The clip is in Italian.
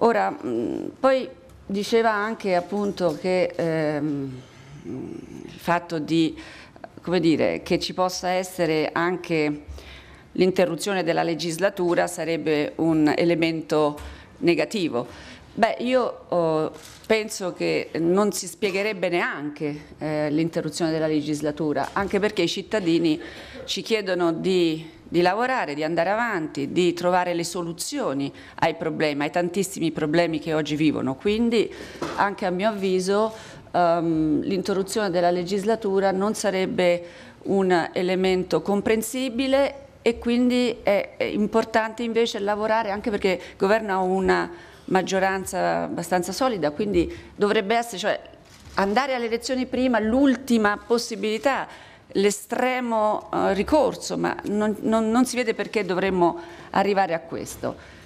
Ora, mm, poi diceva anche appunto che ehm, il fatto di, come dire, che ci possa essere anche l'interruzione della legislatura sarebbe un elemento negativo. Beh, io oh, penso che non si spiegherebbe neanche eh, l'interruzione della legislatura, anche perché i cittadini ci chiedono di, di, lavorare, di andare avanti, di trovare le soluzioni ai problemi, ai tantissimi problemi che oggi vivono. Quindi, anche a mio avviso, um, l'interruzione della legislatura non sarebbe un elemento comprensibile e quindi è, è importante invece lavorare anche perché il governo ha una maggioranza abbastanza solida, quindi dovrebbe essere, cioè, andare alle elezioni prima l'ultima possibilità, l'estremo eh, ricorso, ma non, non, non si vede perché dovremmo arrivare a questo.